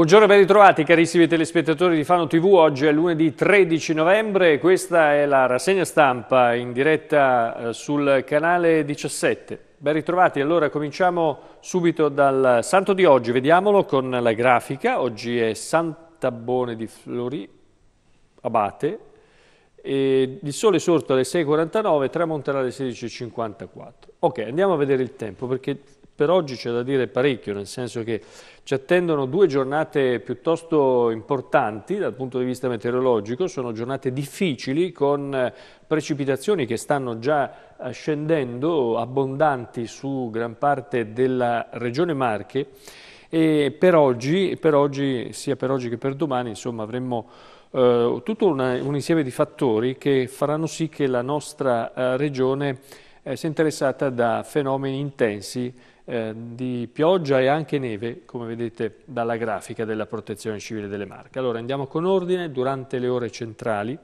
Buongiorno e ben ritrovati carissimi telespettatori di Fano TV, oggi è lunedì 13 novembre e questa è la rassegna stampa in diretta eh, sul canale 17. Ben ritrovati, allora cominciamo subito dal santo di oggi, vediamolo con la grafica, oggi è Sant'Abbone di Flori, abate, e il sole sorto alle 6.49 tramonterà alle 16.54. Ok, andiamo a vedere il tempo perché per oggi c'è da dire parecchio, nel senso che ci attendono due giornate piuttosto importanti dal punto di vista meteorologico, sono giornate difficili con eh, precipitazioni che stanno già eh, scendendo abbondanti su gran parte della regione Marche e per oggi, per oggi sia per oggi che per domani insomma, avremmo eh, tutto una, un insieme di fattori che faranno sì che la nostra eh, regione eh, sia interessata da fenomeni intensi eh, di pioggia e anche neve, come vedete dalla grafica della Protezione Civile delle Marche. Allora andiamo con ordine, durante le ore centrali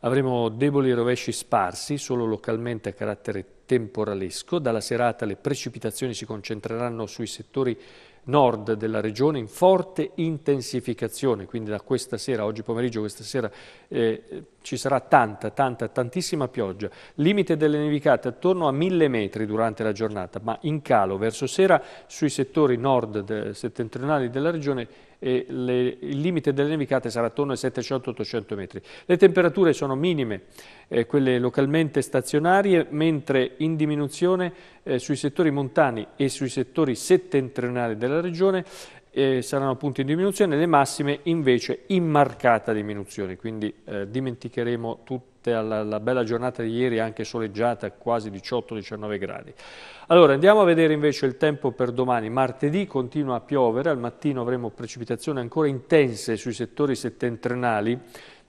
avremo deboli rovesci sparsi, solo localmente a carattere temporalesco, dalla serata le precipitazioni si concentreranno sui settori nord della regione in forte intensificazione, quindi da questa sera, oggi pomeriggio, questa sera eh, ci sarà tanta, tanta, tantissima pioggia. Limite delle nevicate attorno a 1000 metri durante la giornata, ma in calo verso sera sui settori nord de, settentrionali della regione e le, il limite delle nevicate sarà attorno ai 700-800 metri. Le temperature sono minime, eh, quelle localmente stazionarie, mentre in diminuzione eh, sui settori montani e sui settori settentrionali della regione eh, saranno appunto in diminuzione, le massime invece in marcata diminuzione, quindi eh, dimenticheremo tutto nonostante alla, la bella giornata di ieri anche soleggiata, quasi 18-19 gradi. Allora andiamo a vedere invece il tempo per domani. Martedì continua a piovere, al mattino avremo precipitazioni ancora intense sui settori settentrionali,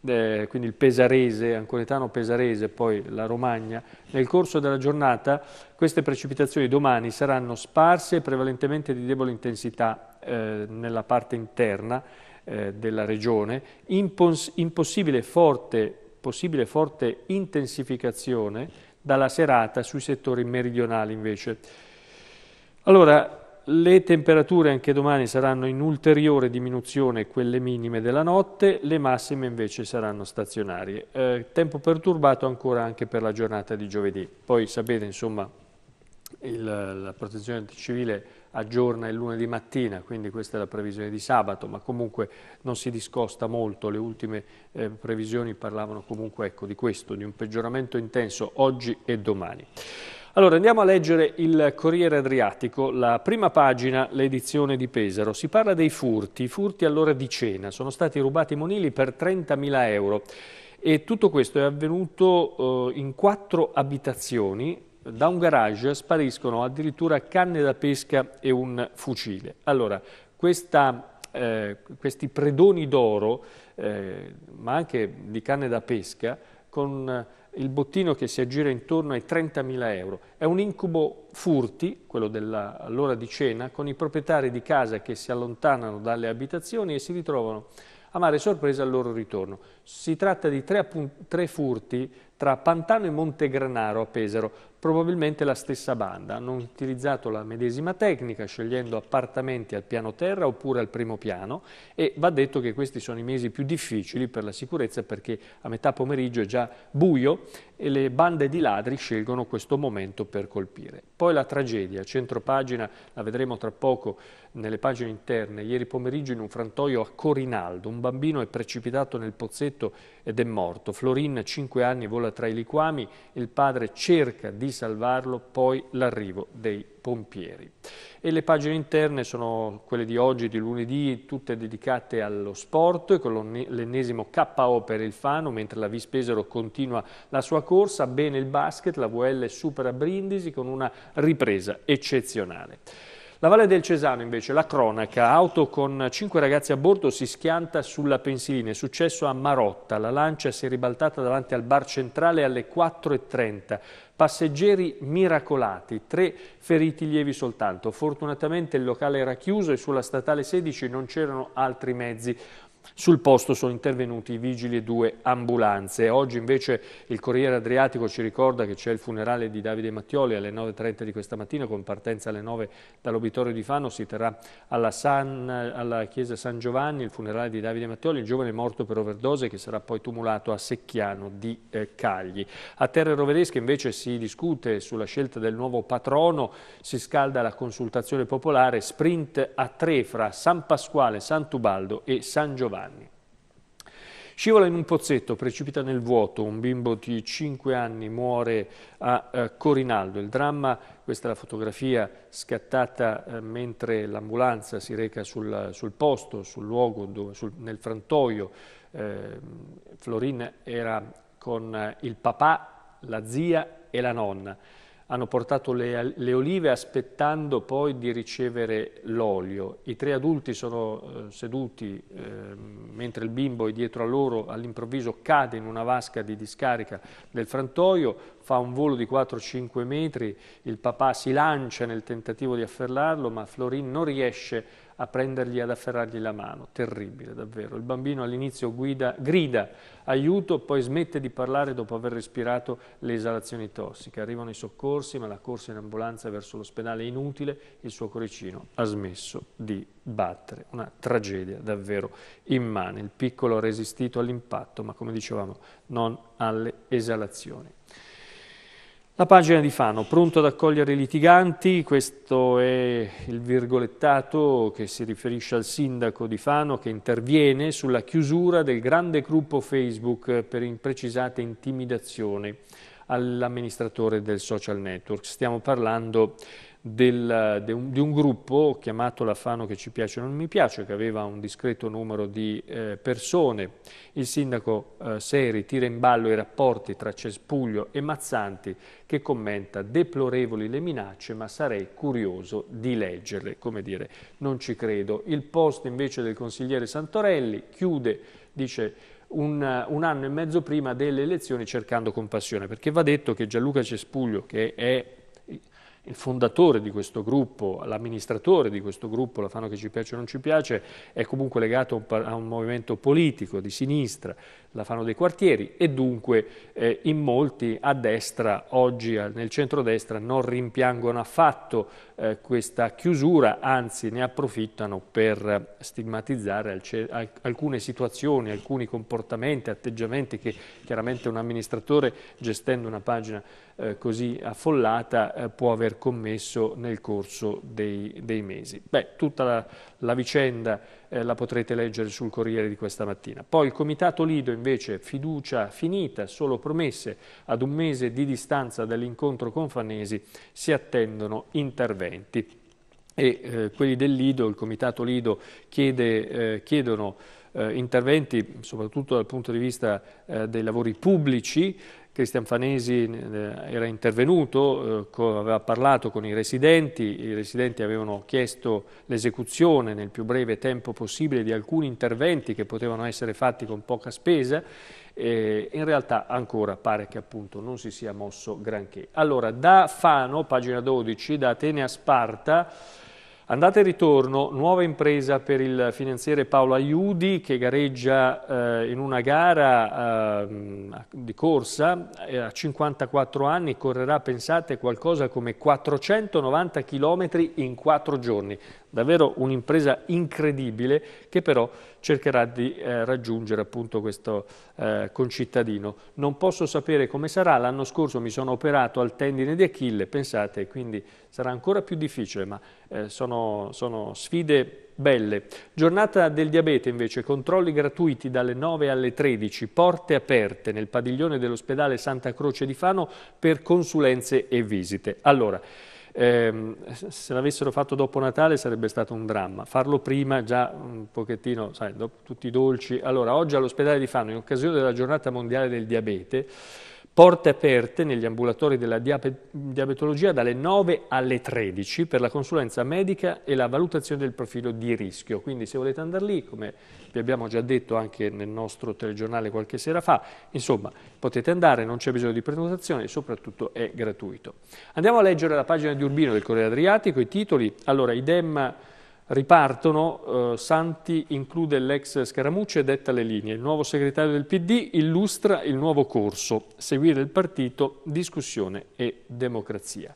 eh, quindi il Pesarese, Anconetano Pesarese, poi la Romagna. Nel corso della giornata queste precipitazioni domani saranno sparse e prevalentemente di debole intensità eh, nella parte interna eh, della regione, Impos impossibile forte possibile forte intensificazione dalla serata sui settori meridionali invece. Allora, le temperature anche domani saranno in ulteriore diminuzione quelle minime della notte, le massime invece saranno stazionarie. Eh, tempo perturbato ancora anche per la giornata di giovedì. Poi sapete, insomma, il, la protezione civile aggiorna il lunedì mattina, quindi questa è la previsione di sabato, ma comunque non si discosta molto, le ultime eh, previsioni parlavano comunque ecco, di questo, di un peggioramento intenso oggi e domani. Allora andiamo a leggere il Corriere Adriatico, la prima pagina, l'edizione di Pesaro. Si parla dei furti, furti all'ora di cena, sono stati rubati monili per 30.000 euro e tutto questo è avvenuto eh, in quattro abitazioni da un garage spariscono addirittura canne da pesca e un fucile. Allora, questa, eh, questi predoni d'oro, eh, ma anche di canne da pesca, con il bottino che si aggira intorno ai 30.000 euro. È un incubo furti, quello dell'ora di cena, con i proprietari di casa che si allontanano dalle abitazioni e si ritrovano a mare sorpresa al loro ritorno. Si tratta di tre, tre furti tra Pantano e Montegranaro a Pesaro probabilmente la stessa banda. Hanno utilizzato la medesima tecnica scegliendo appartamenti al piano terra oppure al primo piano e va detto che questi sono i mesi più difficili per la sicurezza perché a metà pomeriggio è già buio e le bande di ladri scelgono questo momento per colpire. Poi la tragedia, centro pagina, la vedremo tra poco nelle pagine interne, ieri pomeriggio in un frantoio a Corinaldo, un bambino è precipitato nel pozzetto ed è morto. Florin, 5 anni, vola tra i liquami, il padre cerca di salvarlo, poi l'arrivo dei pompieri. E le pagine interne sono quelle di oggi, di lunedì, tutte dedicate allo sport, con l'ennesimo KO per il Fano, mentre la Vispesero continua la sua corsa, bene il basket, la VL supera Brindisi con una ripresa eccezionale. La Valle del Cesano invece, la cronaca, auto con 5 ragazzi a bordo si schianta sulla pensilina, è successo a Marotta, la lancia si è ribaltata davanti al bar centrale alle 4.30, passeggeri miracolati, tre feriti lievi soltanto. Fortunatamente il locale era chiuso e sulla statale 16 non c'erano altri mezzi. Sul posto sono intervenuti i vigili e due ambulanze. Oggi invece il Corriere Adriatico ci ricorda che c'è il funerale di Davide Mattioli alle 9.30 di questa mattina con partenza alle 9 dall'Obitorio di Fano. Si terrà alla, San, alla, chiesa San Giovanni il funerale di Davide Mattioli, il giovane morto per overdose che sarà poi tumulato a Secchiano di eh, Cagli. A Terre Roveresche invece si discute sulla scelta del nuovo patrono, si scalda la consultazione popolare, sprint a tre fra San Pasquale, San Tubaldo e San Giovanni. Giovanni. Scivola in un pozzetto, precipita nel vuoto, un bimbo di 5 anni muore a eh, Corinaldo. Il dramma, questa è la fotografia scattata eh, mentre l'ambulanza si reca sul, sul posto, sul luogo, dove, sul, nel frantoio. Eh, Florin era con eh, il papà, la zia e la nonna hanno portato le, le olive aspettando poi di ricevere l'olio. I tre adulti sono eh, seduti eh, mentre il bimbo è dietro a loro, all'improvviso cade in una vasca di discarica del frantoio, fa un volo di 4-5 metri, il papà si lancia nel tentativo di afferrarlo, ma Florin non riesce a a prendergli, ad afferrargli la mano. Terribile, davvero. Il bambino all'inizio guida, grida aiuto, poi smette di parlare dopo aver respirato le esalazioni tossiche. Arrivano i soccorsi, ma la corsa in ambulanza verso l'ospedale è inutile, il suo cuoricino ha smesso di battere. Una tragedia davvero immane. Il piccolo ha resistito all'impatto, ma come dicevamo, non alle esalazioni. La pagina di Fano, pronto ad accogliere i litiganti, questo è il virgolettato che si riferisce al sindaco di Fano che interviene sulla chiusura del grande gruppo Facebook per imprecisate intimidazioni all'amministratore del social network. Stiamo parlando del, de un, di un gruppo chiamato La Fano che ci piace o non mi piace, che aveva un discreto numero di eh, persone. Il sindaco eh, Seri tira in ballo i rapporti tra Cespuglio e Mazzanti che commenta deplorevoli le minacce ma sarei curioso di leggerle, come dire, non ci credo. Il post invece del consigliere Santorelli chiude, dice un, un, anno e mezzo prima delle elezioni cercando compassione, perché va detto che Gianluca Cespuglio, che è il fondatore di questo gruppo, l'amministratore di questo gruppo, la fanno che ci piace o non ci piace, è comunque legato a un movimento politico di sinistra, la fanno dei quartieri e dunque eh, in molti a destra oggi nel centrodestra non rimpiangono affatto eh, questa chiusura, anzi ne approfittano per stigmatizzare alcune situazioni, alcuni comportamenti, atteggiamenti che chiaramente un amministratore gestendo una pagina eh, così affollata eh, può aver commesso nel corso dei, dei mesi. Beh, tutta la, la vicenda eh, la potrete leggere sul Corriere di questa mattina. Poi il Comitato Lido invece fiducia finita, solo promesse, ad un mese di distanza dall'incontro con Fanesi si attendono interventi. E eh, quelli del Lido, il Comitato Lido chiede, eh, chiedono eh, interventi soprattutto dal punto di vista eh, dei lavori pubblici Cristian Fanesi eh, era intervenuto, eh, aveva parlato con i residenti, i residenti avevano chiesto l'esecuzione nel più breve tempo possibile di alcuni interventi che potevano essere fatti con poca spesa, eh, in realtà ancora pare che appunto non si sia mosso granché. Allora, da Fano, pagina 12, da Atene a Sparta, Andate e ritorno, nuova impresa per il finanziere Paolo Aiudi che gareggia eh, in una gara eh, di corsa eh, a 54 anni, correrà, pensate, qualcosa come 490 km in 4 giorni davvero un'impresa incredibile che però cercherà di eh, raggiungere appunto questo eh, concittadino. Non posso sapere come sarà, l'anno scorso mi sono operato al tendine di Achille, pensate, quindi sarà ancora più difficile, ma eh, sono, sono sfide belle. Giornata del diabete invece, controlli gratuiti dalle 9 alle 13, porte aperte nel padiglione dell'ospedale Santa Croce di Fano per consulenze e visite. Allora, eh, se l'avessero fatto dopo Natale sarebbe stato un dramma, farlo prima già un pochettino, sai, dopo tutti i dolci. Allora, oggi all'ospedale di Fano, in occasione della giornata mondiale del diabete, Porte aperte negli ambulatori della diabetologia dalle 9 alle 13 per la consulenza medica e la valutazione del profilo di rischio. Quindi se volete andare lì, come vi abbiamo già detto anche nel nostro telegiornale qualche sera fa, insomma potete andare, non c'è bisogno di prenotazione e soprattutto è gratuito. Andiamo a leggere la pagina di Urbino del Corriere Adriatico, i titoli. Allora, idem Ripartono, eh, Santi include l'ex Scaramucci e detta le linee. Il nuovo segretario del PD illustra il nuovo corso, seguire il partito, discussione e democrazia.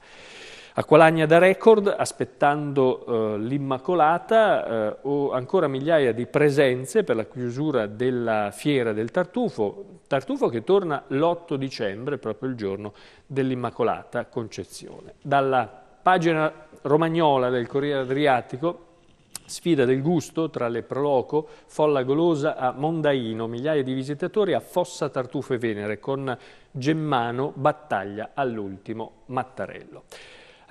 Acqualagna da record, aspettando eh, l'Immacolata, eh, ancora migliaia di presenze per la chiusura della fiera del Tartufo, Tartufo che torna l'8 dicembre, proprio il giorno dell'Immacolata Concezione. Dalla pagina romagnola del Corriere Adriatico Sfida del gusto tra le Proloco, Folla Golosa a Mondaino, migliaia di visitatori a Fossa Tartufo e Venere con Gemmano, battaglia all'ultimo Mattarello.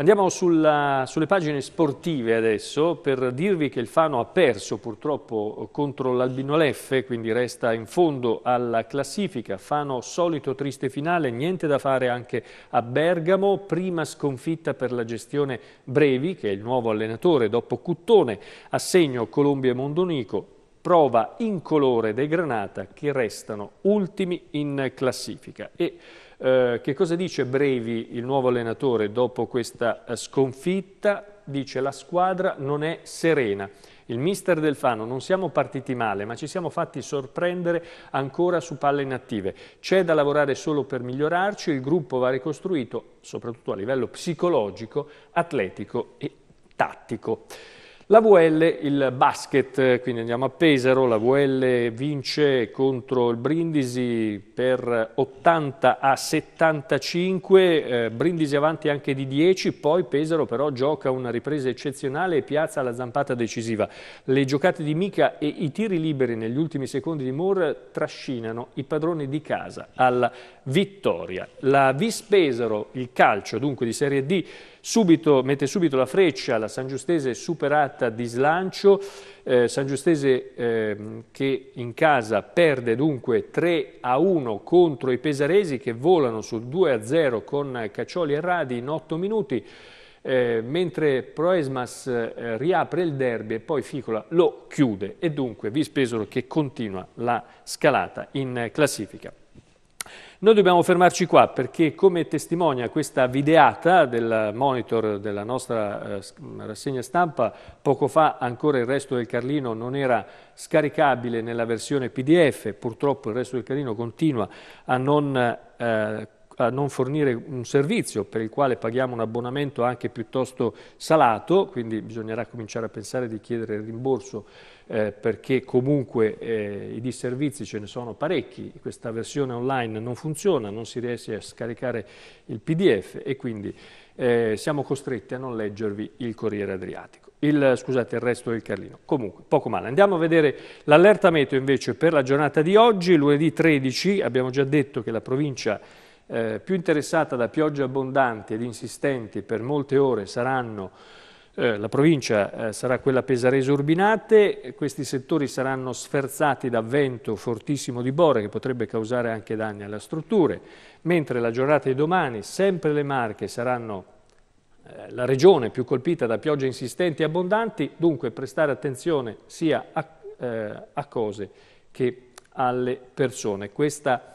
Andiamo sulla, sulle pagine sportive adesso per dirvi che il Fano ha perso purtroppo contro l'Albino Leffe, quindi resta in fondo alla classifica. Fano solito triste finale, niente da fare anche a Bergamo, prima sconfitta per la gestione Brevi, che è il nuovo allenatore dopo Cuttone, assegno Colombia e Mondonico, prova in colore dei Granata che restano ultimi in classifica. E eh, che cosa dice Brevi, il nuovo allenatore, dopo questa eh, sconfitta? Dice la squadra non è serena. Il mister Del Fano, non siamo partiti male, ma ci siamo fatti sorprendere ancora su palle inattive. C'è da lavorare solo per migliorarci, il gruppo va ricostruito, soprattutto a livello psicologico, atletico e tattico. La VL, il basket, quindi andiamo a Pesaro, la VL vince contro il Brindisi per 80 a 75, eh, Brindisi avanti anche di 10, poi Pesaro però gioca una ripresa eccezionale e piazza la zampata decisiva. Le giocate di Mica e i tiri liberi negli ultimi secondi di Moore trascinano i padroni di casa alla vittoria. La Vis Pesaro, il calcio dunque di Serie D, subito, mette subito la freccia, la San Giustese superata di slancio, eh, San Giustese eh, che in casa perde dunque 3 a 1 contro i pesaresi che volano sul 2 a 0 con Caccioli e Radi in 8 minuti. Eh, mentre Proesmas eh, riapre il derby e poi Ficola lo chiude e dunque Vispesolo che continua la scalata in classifica. Noi dobbiamo fermarci qua perché come testimonia questa videata del monitor della nostra eh, rassegna stampa, poco fa ancora il resto del Carlino non era scaricabile nella versione PDF, purtroppo il resto del Carlino continua a non eh, a non fornire un servizio per il quale paghiamo un abbonamento anche piuttosto salato, quindi bisognerà cominciare a pensare di chiedere il rimborso eh, perché comunque eh, i disservizi ce ne sono parecchi, questa versione online non funziona, non si riesce a scaricare il pdf e quindi eh, siamo costretti a non leggervi il Corriere Adriatico, il, scusate il resto del Carlino, comunque poco male. Andiamo a vedere l'allerta meteo invece per la giornata di oggi, lunedì 13 abbiamo già detto che la provincia eh, più interessata da piogge abbondanti ed insistenti per molte ore saranno eh, la provincia eh, sarà quella pesarese urbinate, questi settori saranno sferzati da vento fortissimo di bore che potrebbe causare anche danni alle strutture, mentre la giornata di domani sempre le Marche saranno eh, la regione più colpita da piogge insistenti e abbondanti, dunque prestare attenzione sia a, a cose che alle persone. Questa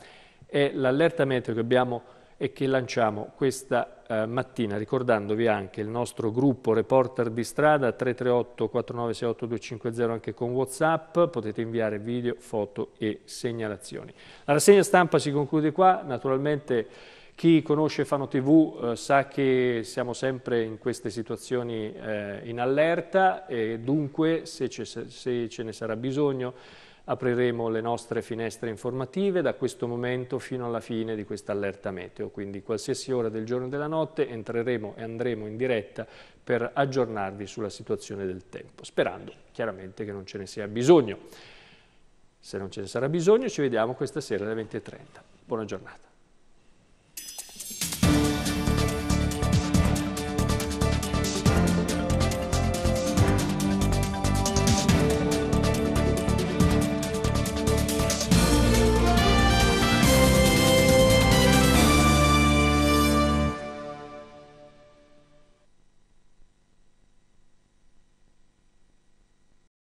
è l'allerta meteo che abbiamo e che lanciamo questa eh, mattina, ricordandovi anche il nostro gruppo Reporter di Strada 338 4968 250 anche con Whatsapp, potete inviare video, foto e segnalazioni. La rassegna stampa si conclude qua, naturalmente chi conosce Fano TV eh, sa che siamo sempre in queste situazioni eh, in allerta e dunque se, se ce ne sarà bisogno apriremo le nostre finestre informative da questo momento fino alla fine di questa allerta meteo, quindi qualsiasi ora del giorno e della notte entreremo e andremo in diretta per aggiornarvi sulla situazione del tempo, sperando chiaramente che non ce ne sia bisogno. Se non ce ne sarà bisogno ci vediamo questa sera alle 20.30. Buona giornata.